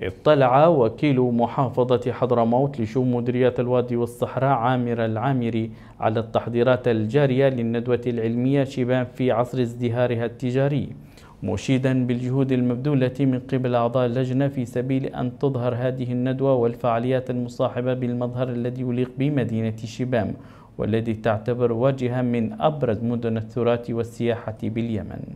اطلع وكيل محافظة حضرموت لشؤون مديرية الوادي والصحراء عامر العامري على التحضيرات الجارية للندوة العلمية شباب في عصر ازدهارها التجاري مشيدا بالجهود المبذولة من قبل أعضاء اللجنة في سبيل أن تظهر هذه الندوة والفعاليات المصاحبة بالمظهر الذي يليق بمدينة شبام والذي تعتبر واجهة من أبرز مدن التراث والسياحة باليمن